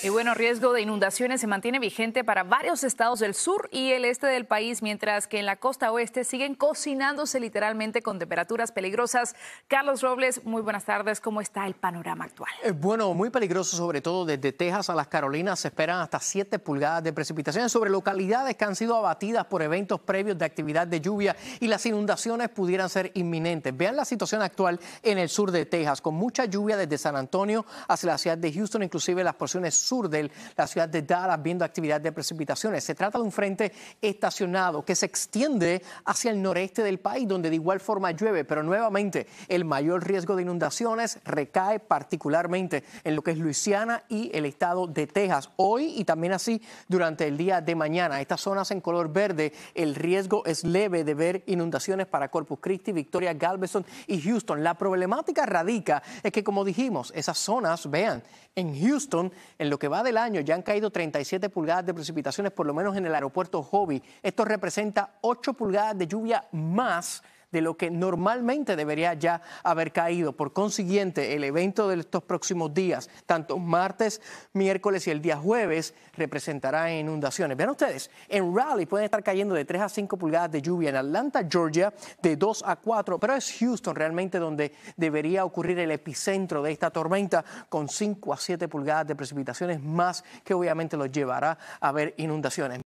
Y bueno, riesgo de inundaciones se mantiene vigente para varios estados del sur y el este del país, mientras que en la costa oeste siguen cocinándose literalmente con temperaturas peligrosas. Carlos Robles, muy buenas tardes. ¿Cómo está el panorama actual? Eh, bueno, muy peligroso, sobre todo desde Texas a las Carolinas. Se esperan hasta 7 pulgadas de precipitaciones sobre localidades que han sido abatidas por eventos previos de actividad de lluvia y las inundaciones pudieran ser inminentes. Vean la situación actual en el sur de Texas, con mucha lluvia desde San Antonio hacia la ciudad de Houston, inclusive las porciones sur de la ciudad de Dallas, viendo actividad de precipitaciones. Se trata de un frente estacionado que se extiende hacia el noreste del país, donde de igual forma llueve, pero nuevamente el mayor riesgo de inundaciones recae particularmente en lo que es Luisiana y el estado de Texas. Hoy y también así durante el día de mañana. Estas zonas en color verde, el riesgo es leve de ver inundaciones para Corpus Christi, Victoria, Galveston y Houston. La problemática radica es que, como dijimos, esas zonas, vean, en Houston, en lo que va del año ya han caído 37 pulgadas de precipitaciones, por lo menos en el aeropuerto Hobby. Esto representa 8 pulgadas de lluvia más de lo que normalmente debería ya haber caído. Por consiguiente, el evento de estos próximos días, tanto martes, miércoles y el día jueves, representará inundaciones. Vean ustedes, en Raleigh pueden estar cayendo de 3 a 5 pulgadas de lluvia, en Atlanta, Georgia, de 2 a 4, pero es Houston realmente donde debería ocurrir el epicentro de esta tormenta, con 5 a 7 pulgadas de precipitaciones más que obviamente los llevará a ver inundaciones.